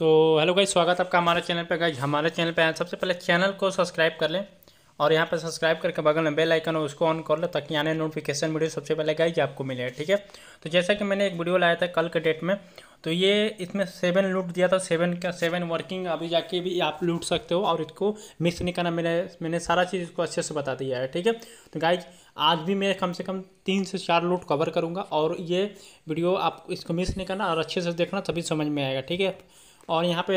तो हेलो गाई स्वागत आपका हमारे चैनल पे गाइज हमारे चैनल पे आए सबसे पहले चैनल को सब्सक्राइब कर लें और यहाँ पर सब्सक्राइब करके बगल में बेल आइकन है उसको ऑन कर लें ताकि आने नोटिफिकेशन वीडियो सबसे पहले गाइज आपको मिले ठीक है तो जैसा कि मैंने एक वीडियो लाया था कल के डेट में तो ये इसमें सेवन लूट दिया था सेवन का सेवन वर्किंग अभी जाके भी आप लूट सकते हो और इसको मिस नहीं करना मैंने मैंने सारा चीज़ इसको अच्छे से बता दिया है ठीक है तो गाइज आज भी मैं कम से कम तीन से चार लूट कवर करूँगा और ये वीडियो आप इसको मिस नहीं करना और अच्छे से देखना तभी समझ में आएगा ठीक है और यहाँ पे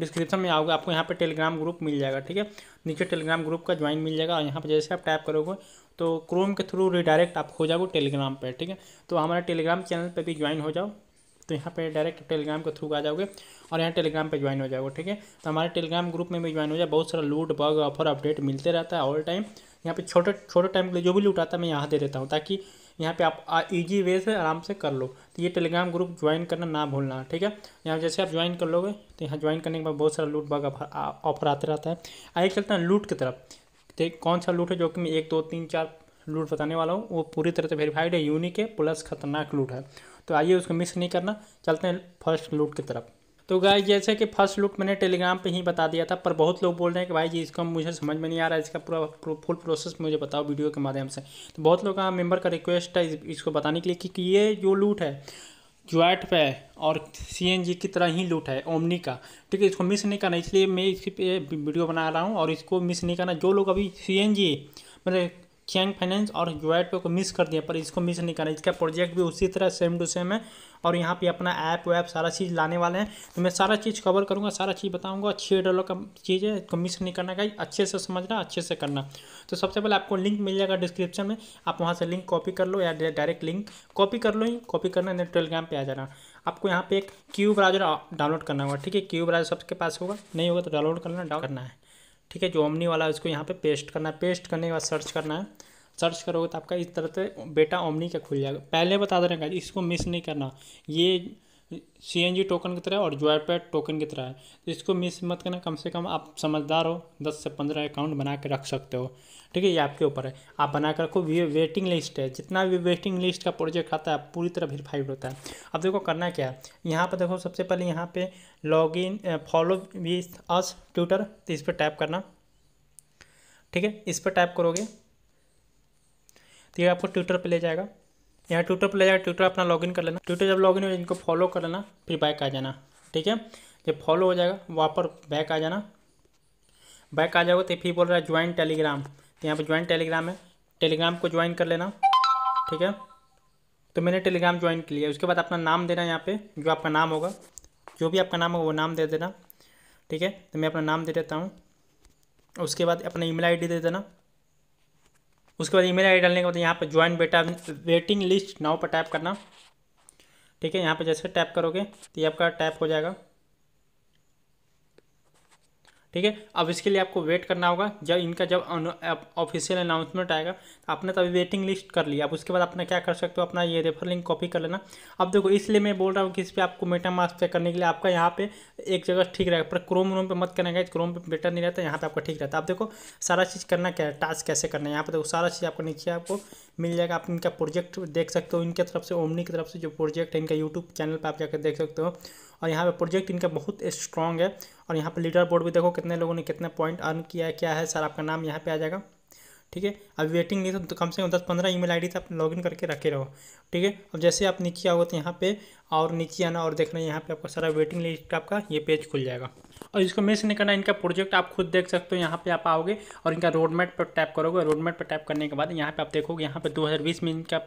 डिस्क्रिप्शन में आओगे आपको यहाँ पे टेलीग्राम ग्रुप मिल जाएगा ठीक है नीचे टेलीग्राम ग्रुप का ज्वाइन मिल जाएगा और यहाँ पे जैसे आप टाइप करोगे तो क्रोम के थ्रू रिडायरेक्ट आप हो जाओगे टेलीग्राम पर ठीक है तो हमारे टेलीग्राम चैनल पर भी ज्वाइन हो जाओ तो यहाँ पे डायरेक्ट टेलीग्राम के थ्रू आ जाओगे और यहाँ टेलीग्राम पे ज्वाइन हो जाओगे ठीक है तो हमारे टेलीग्राम ग्रुप में भी ज्वाइन हो जाए बहुत सारा लूट बग ऑफर अपडेट मिलते रहता है ऑल टाइम यहाँ पे छोटे छोटे टाइम के लिए जो भी लूट आता है मैं यहाँ दे देता हूँ ताकि यहाँ पे आप इजी वे से आराम से कर लो तो ये टेलीग्राम ग्रुप ज्वाइन करना ना भूलना ठीक है यहाँ जैसे आप ज्वाइन कर लोगे तो यहाँ ज्वाइन करने के बाद बहुत सारा लूट बग ऑफर आते रहता है आइए चलते हैं लूट की तरफ तो कौन सा लूट है जो कि मैं एक दो तीन चार लूट बताने वाला हूँ वो पूरी तरह से वेरीफाइड है यूनिक है प्लस खतरनाक लूट है तो आइए उसको मिस नहीं करना चलते हैं फर्स्ट लूट की तरफ तो गाय जैसे कि फर्स्ट लूट मैंने टेलीग्राम पे ही बता दिया था पर बहुत लोग बोल रहे हैं कि भाई जी इसको मुझे समझ में नहीं आ रहा है इसका पूरा फुल प्रोसेस मुझे बताओ वीडियो के माध्यम से तो बहुत लोग का मेंबर का रिक्वेस्ट है इसको बताने के लिए कि, ये जो लूट है ज्वाइट पे है और सी की तरह ही लूट है ओमनी का ठीक है इसको मिस नहीं करना इसलिए मैं इसी पे वीडियो बना रहा हूँ और इसको मिस नहीं करना जो लोग अभी सी एन जी मतलब कियांग फाइनेंस और जोएट पे को मिस कर दिया पर इसको मिस नहीं करना इसका प्रोजेक्ट भी उसी तरह सेम टू सेम है और यहाँ पे अपना ऐप वैप सारा चीज़ लाने वाले हैं तो मैं सारा चीज़ कवर करूँगा सारा चीज़ बताऊँगा अच्छी डॉलर का चीज़ है इसको मिस नहीं करना का अच्छे से समझना अच्छे से करना तो सबसे पहले आपको लिंक मिल जाएगा डिस्क्रिप्शन में आप वहाँ से लिंक कॉपी कर लो या डायरेक्ट लिंक कॉपी कर लो ही कॉपी करना नेट टेलीग्राम पर आ जाना आपको यहाँ पे एक क्यू ब्राउजर डाउनलोड करना होगा ठीक है क्यू ब्राउजर सबके पास होगा नहीं होगा तो डाउनलोड करना डाउन करना है ठीक है जो ओमनी वाला है उसको यहाँ पे पेस्ट करना है पेस्ट करने के बाद सर्च करना है सर्च करोगे तो आपका इस तरह से बेटा ओमनी का खुल जाएगा पहले बता दे रहे हैं इसको मिस नहीं करना ये सी टोकन की तरह और जोयपैड टोकन की तरह है तो इसको मिस मत करना कम से कम आप समझदार हो दस से पंद्रह अकाउंट बना के रख सकते हो ठीक है ये आपके ऊपर है आप बना कर रखो वेटिंग लिस्ट है जितना भी वेटिंग लिस्ट का प्रोजेक्ट आता है पूरी तरह वेरीफाइड होता है अब देखो करना क्या है यहाँ पर देखो सबसे पहले यहाँ पर log in follow we us Twitter तो इस पर टाइप करना ठीक है इस पर टाइप करोगे तो ये आपको ट्विटर पर ले जाएगा यहाँ ट्विटर पर ले जाए ट्विटर अपना लॉग कर लेना ट्विटर जब लॉग हो जाए इनको फॉलो कर लेना फिर बैक आ जाना ठीक है जब फॉलो हो जाएगा वहाँ पर बैक आ जाना बैक आ जाओगे तो फिर बोल रहा है ज्वाइन टेलीग्राम तो यहाँ पर ज्वाइन टेलीग्राम है टेलीग्राम को ज्वाइन कर लेना ठीक है तो मैंने टेलीग्राम ज्वाइन कर लिया उसके बाद अपना नाम देना यहाँ पे जो आपका नाम होगा जो भी आपका नाम होगा वो नाम दे देना ठीक है तो मैं अपना नाम दे देता हूँ उसके बाद अपना ईमेल आईडी दे देना उसके बाद ईमेल आईडी डालने के बाद यहाँ पर ज्वाइन बेटा वेटिंग लिस्ट नाव पर टाइप करना ठीक है यहाँ पर जैसे टैप करोगे तो ये आपका टैप हो जाएगा ठीक है अब इसके लिए आपको वेट करना होगा जब इनका जब ऑफिशियल अनाउंसमेंट आएगा तो आपने तभी वेटिंग लिस्ट कर लिया अब उसके बाद अपना क्या कर सकते हो अपना ये रेफर लिंक कॉपी कर लेना अब देखो इसलिए मैं बोल रहा हूँ कि इस पर आपको मेटा मास्क पे करने के लिए आपका यहाँ पे एक जगह ठीक रहेगा पर क्रोम रोम पर मत करना गया क्रोम पर बेटर नहीं रहता यहाँ पर आपका ठीक रहता अब देखो सारा चीज़ करना क्या टास्क कैसे करना है यहाँ पर देखो सारा चीज़ आपको नीचे आपको मिल जाएगा आप इनका प्रोजेक्ट देख सकते हो इनके तरफ से ओमनी की तरफ से जो प्रोजेक्ट है इनका यूट्यूब चैनल पर आप जाकर देख सकते हो और यहाँ पे प्रोजेक्ट इनका बहुत स्ट्रॉन्ग है और यहाँ पे लीडर बोर्ड भी देखो कितने लोगों ने कितने पॉइंट अर्न किया है क्या है सर आपका नाम यहाँ पे आ जाएगा ठीक है अब वेटिंग नहीं तो कम से कम दस पंद्रह ईमेल आईडी से आप इन करके रखे रहो ठीक है अब जैसे आप नीचे आओगे तो यहाँ पे और नीचे आना और देखना यहाँ पे आपका सारा वेटिंग लिस्ट आपका ये पेज खुल जाएगा और इसको मिस नहीं करना इनका प्रोजेक्ट आप खुद देख सकते हो यहाँ पे आप आओगे और इनका रोड मैप पर टैप करोगे रोड मैप पर टैप करने के बाद यहाँ पे आप देखोगे यहाँ पे 2020 में इनका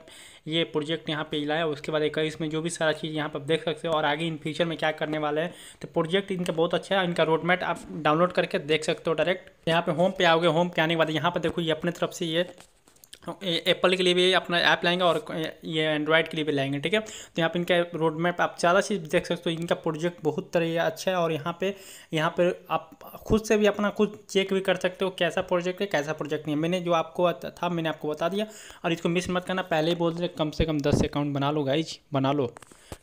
ये प्रोजेक्ट यहाँ पे लाया उसके बाद इक्कीस में जो भी सारा चीज़ यहाँ पर देख सकते हो और आगे इन फ्यूचर में क्या करने वाला है तो प्रोजेक्ट इनका बहुत अच्छा है इनका रोड मैप आप डाउनलोड करके देख सकते हो डायरेक्ट यहाँ पे होम पे आओगे होम पे आने के बाद यहाँ पर देखो ये अपने तरफ से ये एप्पल के लिए भी अपना ऐप लाएंगे और ये एंड्रॉयड के लिए भी लाएंगे ठीक है तो यहाँ पे इनका रोड मैप आप ज़्यादा चीज़ देख सकते हो तो इनका प्रोजेक्ट बहुत तरह अच्छा है और यहाँ पे यहाँ पे आप खुद से भी अपना खुद चेक भी कर सकते हो कैसा प्रोजेक्ट है कैसा प्रोजेक्ट नहीं है मैंने जो आपको था मैंने आपको बता दिया और इसको मिस मत करना पहले ही बोल रहे कम से कम दस अकाउंट बना लो गाइज बना लो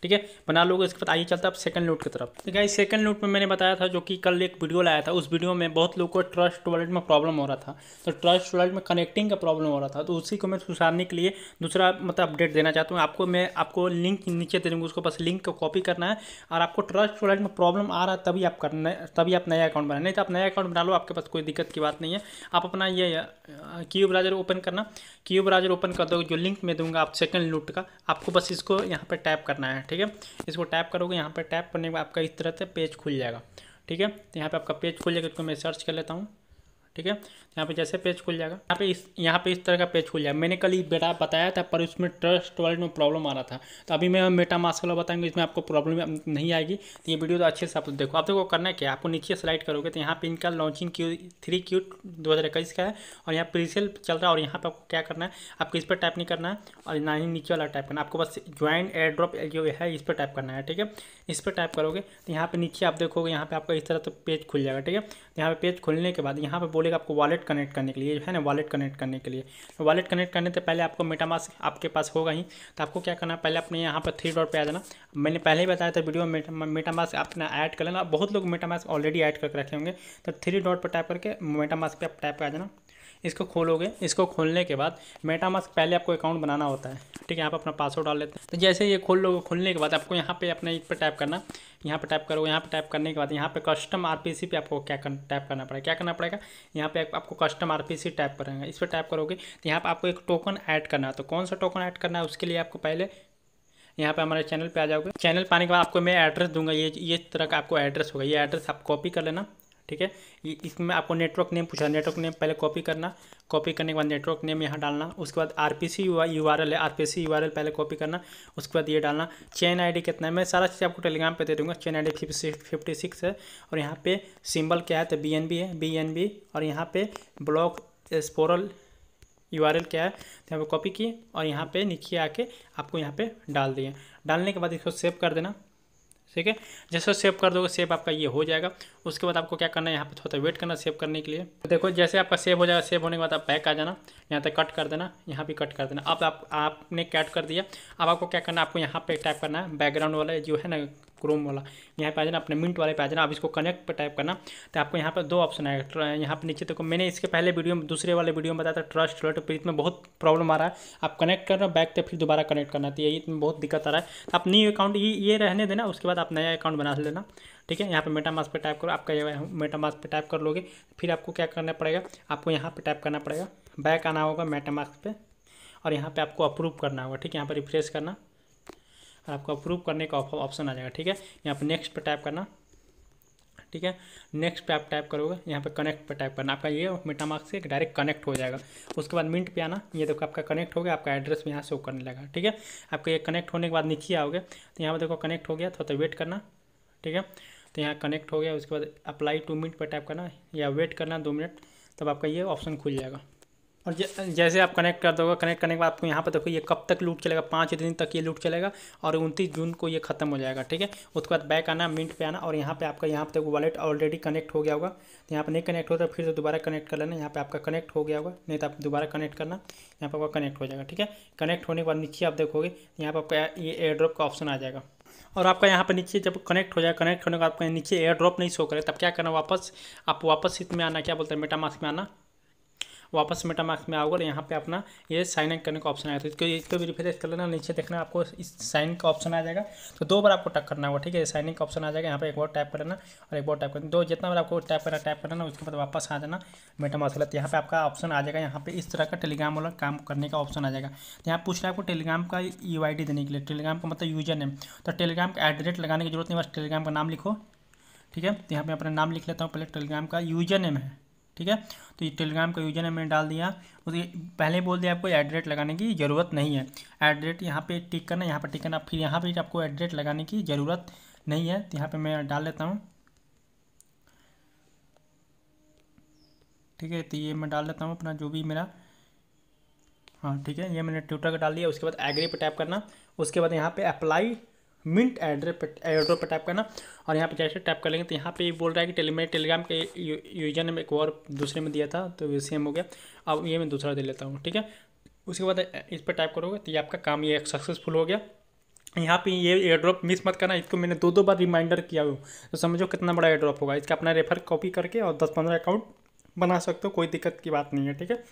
ठीक है बना लोगे इसके बाद आइए चलता आप सेकंड लूट की तरफ ठीक है सेकंड लूट में मैंने बताया था जो कि कल एक वीडियो लाया था उस वीडियो में बहुत लोगों को ट्रस्ट वॉलेट में प्रॉब्लम हो रहा था तो ट्रस्ट वॉलेट में कनेक्टिंग का प्रॉब्लम हो रहा था तो उसी को मैं सुधारने के लिए दूसरा मतलब अपडेट देना चाहता हूँ आपको मैं आपको लिंक नीचे दे दूँगा उसको बस लिंक को कॉपी करना है और आपको ट्रस्ट वॉलेट में प्रॉब्लम आ रहा है तभी आप करना तभी आप नया अकाउंट बनाए नहीं तो आप नया अकाउंट बना लो आपके पास कोई दिक्कत की बात नहीं है आप अपना ये क्यू ब्राउजर ओपन करना क्यू ब्राउजर ओपन कर दो जो लिंक मैं दूंगा आप सेकंड लूट का आपको बस इसको यहाँ पर टाइप करना है है ठीक है इसको टैप करोगे यहाँ पर टैप करने के बाद आपका इस तरह से पेज खुल जाएगा ठीक है तो यहाँ पर आपका पेज खुल जाएगा इसको मैं सर्च कर लेता हूँ ठीक है यहाँ पे जैसे पेज खुल जाएगा यहाँ पे इस यहाँ पे इस तरह का पेज खुल जाएगा मैंने कल बेटा बताया था पर उसमें ट्रस्ट वॉलेट में प्रॉब्लम आ रहा था तो अभी मैं मेटा मास्क वाला बताऊंगा इसमें आपको प्रॉब्लम नहीं आएगी तो ये वीडियो तो अच्छे से आप देखो आप देखो करना है क्या आपको नीचे स्लाइड करोगे तो यहाँ पे इनका लॉन्चिंग क्यू थ्री क्यू दो हज़ार इक्कीस का है और यहाँ प्रीसेल चल रहा है और यहाँ पर आपको क्या करना है आपको इस पर टाइप नहीं करना है और ना ही नीचे वाला टाइप करना आपको बस ज्वाइन एयर ड्रॉप जो है इस पर टाइप करना है ठीक है इस पर टाइप करोगे तो यहाँ पर नीचे आप देखोगे यहाँ पर आपका इस तरह तो पेज खुल जाएगा ठीक है यहाँ पर पेज खुलने के बाद यहाँ पर बोलेगा आपको वॉलेट कनेक्ट करने के लिए है ना वॉलेट कनेक्ट करने के लिए वॉलेट तो कनेक्ट करने से पहले आपको मेटामास आपके पास होगा ही तो आपको क्या करना पहले अपने यहाँ पर थ्री डॉट पर आ जाना मैंने पहले ही बताया था वीडियो मेटामास अपना ऐड कर लेना बहुत लोग मेटामास ऑलरेडी ऐड करके रखे होंगे तो थ्री डॉट पर टाइप करके मेटामास पर आप टाइप कर जाना इसको खोलोगे इसको खोलने के बाद मेटामास पहले आपको अकाउंट बनाना होता है ठीक है यहाँ पर अपना पासवर्ड डाल लेते हैं तो जैसे ये खोल लो खोलने के बाद आपको यहाँ पे अपने इस पर टाइप करना यहाँ पे टाइप करो यहाँ पे टाइप करने के बाद यहाँ पे कस्टम आरपीसी पे आपको क्या कर, टाइप करना पड़ेगा क्या करना पड़ेगा यहाँ पे आपको कस्टम आरपीसी टाइप करेंगे इस पर टाइप करोगे तो यहाँ पर आपको एक टोकन ऐड करना है तो कौन सा टोकन ऐड करना है उसके लिए आपको पहले यहाँ पे हमारे चैनल पे आ जाओगे चैनल पाने के बाद आपको मैं एड्रेस दूंगा ये ये तरह का आपको एड्रेस होगा ये एड्रेस आप कॉपी कर लेना ठीक है इसमें आपको नेटवर्क नेम पूछा नेटवर्क नेम पहले कॉपी करना कॉपी करने के बाद नेटवर्क नेम यहाँ डालना उसके बाद R P C U R L है R P C U R L पहले कॉपी करना उसके बाद ये डालना चेन आई डी कितना है मैं सारा चीज़ आपको टेलीग्राम पे दे दूँगा chain I D fifty six है और यहाँ पे सिंबल क्या है तो बी एन बी है बी एन बी और यहाँ पे block explorer U R L क्या है तो यहाँ पर कॉपी किए और यहाँ पर नीचे आके आपको यहाँ पर डाल दिए डालने के बाद इसको सेव कर देना ठीक है जैसे सेव कर दोगे सेव आपका ये हो जाएगा उसके बाद आपको क्या करना है यहाँ पे थोड़ा वेट करना सेव करने के लिए तो देखो जैसे आपका सेव हो जाएगा सेव होने के बाद आप बैक आ जाना यहाँ तक कट कर देना यहाँ भी कट कर देना अब आप, आप आपने कैट कर दिया अब आपको क्या करना है आपको यहाँ पे टाइप करना है बैकग्राउंड वाला जो है ना क्रोम वाला यहाँ पे आ जाना अपने मिनट वाले पे आ जाना आप इसको कनेक्ट पर टाइप करना तो आपको यहाँ पर दो ऑप्शन आएगा यहाँ पर नीचे देखो तो मैंने इसके पहले वीडियो में दूसरे वाले वीडियो में बताया था ट्रस्ट ट्रस्ट पर इसमें बहुत प्रॉब्लम आ रहा है आप कनेक्ट कर रहे बैक तो फिर दोबारा कनेक्ट करना था तो यही इसमें बहुत दिक्कत आ रहा है तो आप न्यू अकाउंट ये रहने देना उसके बाद आप नया अकाउंट बना लेना ठीक है यहाँ पे मास्क पे टाइप करो आपका मेटा मेटामास पे टाइप कर लोगे फिर आपको क्या करना पड़ेगा आपको यहाँ पे टाइप करना पड़ेगा बैक आना होगा मेटा मेटामास पे और यहाँ पे आपको अप्रूव करना होगा ठीक है यहाँ पर रिफ्रेश करना और आपको अप्रूव करने का ऑप्शन आ जाएगा ठीक है यहाँ पर नेक्स्ट पर टाइप करना ठीक है नेक्स्ट पे आप टाइप करोगे यहाँ पे कनेक्ट पे टाइप करना आपका ये मेटामार्क्स से डायरेक्ट कनेक्ट हो जाएगा उसके बाद मिनट पे आना ये देखो आपका कनेक्ट हो गया आपका एड्रेस भी यहाँ से करने लगा ठीक है आपका ये कनेक्ट होने के बाद नीचे आओगे तो यहाँ पर देखो कनेक्ट हो गया थोड़ा तो वेट तो करना ठीक है तो यहाँ कनेक्ट हो गया उसके बाद अप्लाई टू मिनट पर टाइप करना या वेट करना दो मिनट तब आपका ये ऑप्शन खुल जाएगा और जैसे आप कनेक्ट कर दोगे कनेक्ट करने के बाद आपको यहाँ पर देखो ये कब तक लूट चलेगा पाँच दिन तक ये लूट चलेगा और उनतीस जून को ये खत्म हो जाएगा ठीक है उसके बाद बैक आना मिनट पे आना और यहाँ पे आपका यहाँ पे देखो वॉलेट ऑलरेडी कनेक्ट हो गया होगा तो यहाँ पर नहीं कनेक्ट हो रहा फिर से दोबारा कनेक्ट कर लेना यहाँ पर आपका कनेक्ट हो गया होगा नहीं तो आप दोबारा कनेक्ट करना यहाँ पर आपका कनेक्ट हो जाएगा ठीक है कनेक्ट होने के बाद नीचे आप देखोगे यहाँ पर आपका ये एयर ड्रॉप का ऑप्शन आ जाएगा और आपका यहाँ पर नीचे जब कनेक्ट हो जाए कनेक्ट होने के बाद आपका नीचे एयर ड्रॉप नहीं शो करे तब क्या करना वापस आप वापस इसमें आना क्या बोलते हैं मेटा मास्क में आना वापस मेटा मार्क्स में आओगे और यहाँ पे अपना ये साइन इन करने का ऑप्शन आया था इसको इसको भी रिफ्रेश कर लेना नीचे देखना आपको इस साइन का ऑप्शन आ जाएगा तो दो बार आपको टक करना होगा ठीक है साइन इन का ऑप्शन आ जाएगा यहाँ पर एक बार टाइप कर लेना और एक बार टाइप करना दो जितना बार आपको टाइप करना टाइप करना उसके बाद वापस आ जाना मेटा वाला तो यहाँ पर आपका ऑप्शन आ जाएगा यहाँ पर इस तरह का टेलीग्राम वाला काम करने का ऑप्शन आ जाएगा तो यहाँ पूछ रहा है आपको टेलीग्राम का यू देने के लिए टेलीग्राम का मतलब यूजर नेम तो टेलीग्राम का एड्रेस लगाने की जरूरत नहीं बस टेलीग्राम का नाम लिखो ठीक है तो यहाँ पे अपना नाम लिख लेता हूँ पहले टेलीग्राम का यूजर नेम है ठीक है तो ये टेलीग्राम का यूजर है मैंने डाल दिया उसके पहले बोल दिया आपको एड्रेट लगाने की ज़रूरत नहीं है एड्रेट यहाँ पे टिक करना यहाँ पर टिक करना फिर यहाँ पर आपको एड्रेट लगाने की ज़रूरत नहीं है तो यहाँ पर मैं डाल लेता हूँ ठीक है तो ये मैं डाल लेता हूँ अपना जो भी मेरा हाँ ठीक है ये मैंने ट्विटर का डाल दिया उसके बाद एग्री पर टैप करना उसके बाद यहाँ पे अप्लाई मिंट एड्रो पर टाइप करना और यहाँ पे जैसे टाइप कर लेंगे तो यहाँ पे बोल रहा है कि टेली मैंने टेलीग्राम के यूजन में एक और दूसरे में दिया था तो सेम हो गया अब ये मैं दूसरा दे लेता हूँ ठीक है उसके बाद इस पर टाइप करोगे तो ये आपका काम ये सक्सेसफुल हो गया यहाँ पे ये ड्रॉप मिस मत करना इसको मैंने दो दो बार रिमाइंडर किया हुआ तो समझो कितना बड़ा एयरड्रॉप होगा इसका अपना रेफर कॉपी करके और दस पंद्रह अकाउंट बना सकते हो कोई दिक्कत की बात नहीं है ठीक है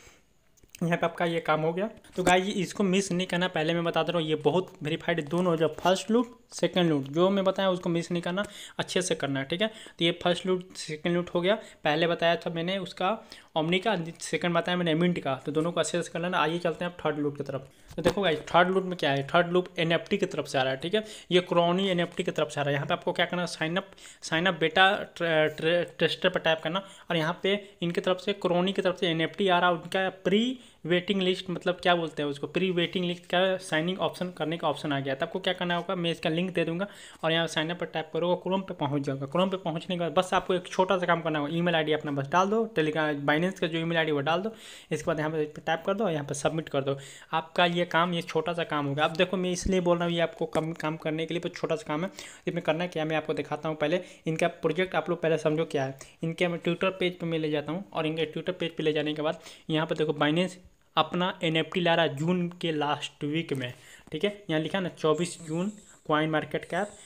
यहाँ पे आपका ये काम हो गया तो गाइज इसको मिस नहीं करना पहले मैं बता दे रहा हूँ ये बहुत वेरीफाइड दोनों जो फर्स्ट लूट सेकंड लूट जो मैं बताया उसको मिस नहीं करना अच्छे से करना है ठीक है तो ये फर्स्ट लूट सेकंड लूट हो गया पहले बताया था मैंने उसका ओमनी का सेकंड बताया मैंने मिंट का तो दोनों को अच्छे से कर लेना आइए चलते हैं आप थर्ड लूट की तरफ तो देखो गाइज थर्ड लूट में क्या है थर्ड लूट एन की तरफ से आ रहा है ठीक है ये क्रोनी एन की तरफ से आ रहा है यहाँ पर आपको क्या करना साइनअप साइनअप बेटा टेस्टर पर टाइप करना और यहाँ पे इनकी तरफ से क्रोनी की तरफ से एन आ रहा है उनका प्री वेटिंग लिस्ट मतलब क्या बोलते हैं उसको प्री वेटिंग लिस्ट का साइनिंग ऑप्शन करने का ऑप्शन आ गया था तो आपको क्या करना होगा मैं इसका लिंक दे दूंगा और यहाँ साइनअप पर टाइप करोगे क्रोम पर पहुँच जाओगे क्रोम पर पहुँचने के बाद बस आपको एक छोटा सा काम करना होगा ईमेल आईडी अपना बस डाल दो टेलीग्राम बाइनेंस का जो ईमेल आईडी वो डाल दो इसके बाद यहाँ पर टाइप कर दो यहाँ पर सबमिट कर दो आपका ये काम ये छोटा सा काम होगा अब देखो मैं इसलिए बोल रहा हूँ ये आपको कम काम करने के लिए बहुत छोटा सा काम है इसमें करना क्या मैं आपको दिखाता हूँ पहले इनका प्रोजेक्ट आप लोग पहले समझो क्या है इनके मैं ट्विटर पेज पर मैं ले जाता हूँ और इनके ट्विटर पेज पर ले जाने के बाद यहाँ पर देखो बाइनेंस अपना एन ला रहा है जून के लास्ट वीक में ठीक है यहाँ लिखा ना चौबीस जून क्वाइन मार्केट कैप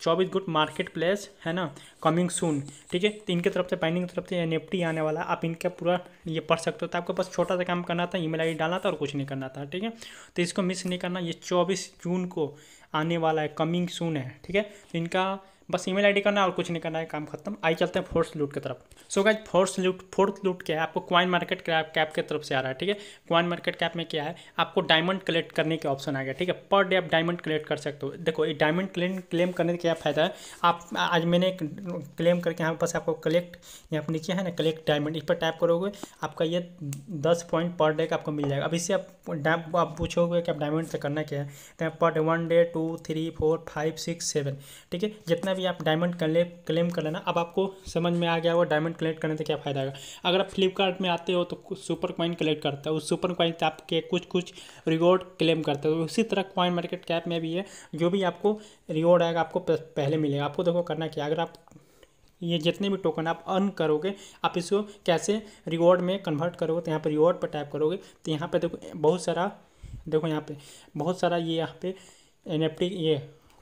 चौबीस गुड मार्केट प्लेस है ना कमिंग सून ठीक है तो इनके तरफ से की तरफ से एन आने वाला है आप इनका पूरा ये पढ़ सकते हो तो आपके पास छोटा सा काम करना था ईमेल डी डालना था और कुछ नहीं करना था ठीक है तो इसको मिस नहीं करना ये चौबीस जून को आने वाला है कमिंग सून है ठीक है तो इनका बस ईमेल आईडी करना है और कुछ नहीं करना है काम खत्म आई चलते हैं फोर्स लूट की तरफ सो गाइज फोर्स लूट फोर्थ लूट क्या है आपको क्वाइन मार्केट कैप कैप की तरफ से आ रहा है ठीक है क्वाइन मार्केट कैप में क्या है आपको डायमंड कलेक्ट करने के ऑप्शन आ गया ठीक है पर डे आप डायमंड कलेक्ट कर सकते हो देखो ये डायमंड क्लेम क्लेम करने का क्या फ़ायदा है आप आज मैंने क्लेम करके यहाँ पास आपको कलेक्ट यहाँ पर नीचे है ना कलेक्ट डायमंड इस पर टाइप करोगे आपका ये दस पॉइंट पर डे का आपको मिल जाएगा अब इससे आप आप पूछोगे कि आप डायमंड से करना क्या है तो पर day one day two three four five six seven ठीक है जितना भी भी आप डायमंड क्लेम क्लेम कर लेना अब आपको समझ में आ गया होगा डायमंड कलेक्ट करने से क्या फ़ायदा होगा अगर आप फ्लिपकार्ट में आते हो तो सुपर कॉइन कलेक्ट करते हो उस सुपर कॉइन से आपके कुछ कुछ रिवॉर्ड क्लेम करते हो उसी तरह कॉइन मार्केट कैप में भी है जो भी आपको रिवॉर्ड आएगा आपको पहले मिलेगा आपको देखो करना क्या अगर आप ये जितने भी टोकन आप अर्न करोगे आप इसको कैसे रिवॉर्ड में कन्वर्ट करोगे तो यहाँ पर रिवॉर्ड पर टाइप करोगे तो यहाँ पर देखो बहुत सारा देखो यहाँ पे बहुत सारा ये यहाँ पे एन ये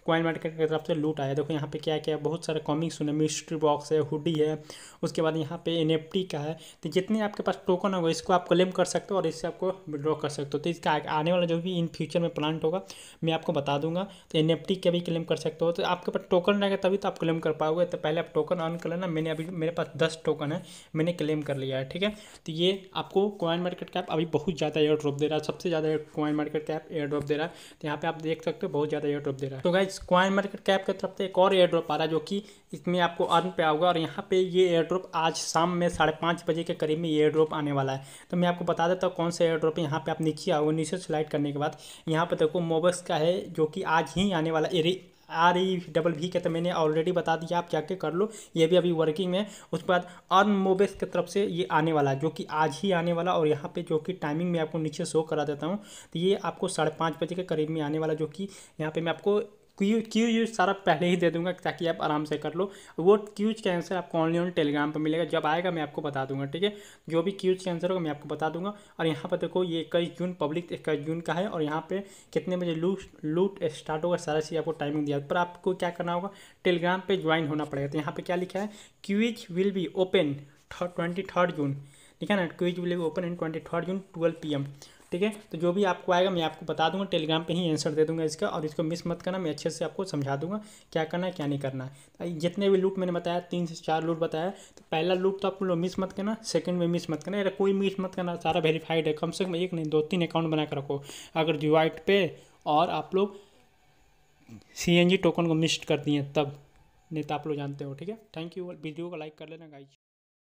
कॉइन मार्केट की तरफ से लूट आया देखो यहाँ पे क्या क्या है बहुत सारे कॉमिक्स है मिस्ट्री बॉक्स है हुडी है उसके बाद यहाँ पे एन का है तो जितने आपके पास टोकन होगा इसको आप क्लेम कर सकते हो और इससे आपको विड्रॉ कर सकते हो तो इसका आने वाला जो भी इन फ्यूचर में प्लांट होगा मैं आपको बता दूंगा तो एन का भी क्लेम कर सकते हो तो आपके पास टोकन रहेगा तभी तो आप क्लेम कर पाओगे तो पहले आप टोकन अर्न कर लेना मैंने अभी मेरे पास दस टोकन है मैंने क्लेम कर लिया है ठीक है तो ये आपको कॉइन मार्केट कैप अभी बहुत ज़्यादा एयर ड्रॉप दे रहा है सबसे ज़्यादा coin market cap airdrop दे रहा है तो यहाँ पे आप देख सकते हो बहुत ज़्यादा एयर ड्रॉप दे रहा है तो guys guys coin market cap की तरफ से एक और एयर ड्रॉप आ रहा है जो कि इसमें आपको अर्न पे आऊगा और यहाँ पे ये एयर ड्रॉप आज शाम में साढ़े पाँच बजे के करीब में ये एयर ड्रॉप आने वाला है तो मैं आपको बता देता हूँ कौन सा एयर ड्रॉप है यहाँ पे आप नीचे आओगे नीचे स्लाइड करने के बाद यहाँ पे देखो मोबस का है जो कि आज ही आने वाला एरी आर ई डबल वी के तो मैंने ऑलरेडी बता दिया आप जाके कर लो ये भी अभी वर्किंग है उसके बाद अर्न मोबेस की तरफ से ये आने वाला जो कि आज ही आने वाला और यहाँ पे जो कि टाइमिंग मैं आपको नीचे शो करा देता हूँ तो ये आपको साढ़े पाँच बजे के करीब में आने वाला जो कि यहाँ पे मैं आपको क्यू क्यूज सारा पहले ही दे दूंगा ताकि आप आराम से कर लो वो क्यूज का आंसर आपको ऑनली ऑन टेलीग्राम पर मिलेगा जब आएगा मैं आपको बता दूंगा ठीक है जो भी क्यूज का आंसर होगा मैं आपको बता दूंगा और यहाँ पर देखो ये इक्कीस जून पब्लिक इक्कीस जून का है और यहाँ पर कितने बजे लूट लूट स्टार्ट होगा सारा चीज़ आपको टाइमिंग दिया पर आपको क्या करना होगा टेलीग्राम पर ज्वाइन होना पड़ेगा तो यहाँ पर क्या लिखा है queues will be open twenty third June ठीक है ना queues will be open in twenty third June twelve P M ठीक है तो जो भी आपको आएगा मैं आपको बता दूंगा टेलीग्राम पे ही आंसर दे दूंगा इसका और इसको मिस मत करना मैं अच्छे से आपको समझा दूंगा क्या करना है क्या नहीं करना है तो जितने भी लूट मैंने बताया तीन से चार लूट बताया तो पहला लूट तो आप लोग मिस मत करना सेकंड में मिस मत करना यार कोई मिस मत करना सारा वेरीफाइड है कम से कम एक नहीं दो तीन अकाउंट बना रखो अगर डिवाइट पे और आप लोग सी टोकन को मिस कर दिए तब नहीं तो आप लोग जानते हो ठीक है थैंक यू वीडियो को लाइक कर लेना गाइज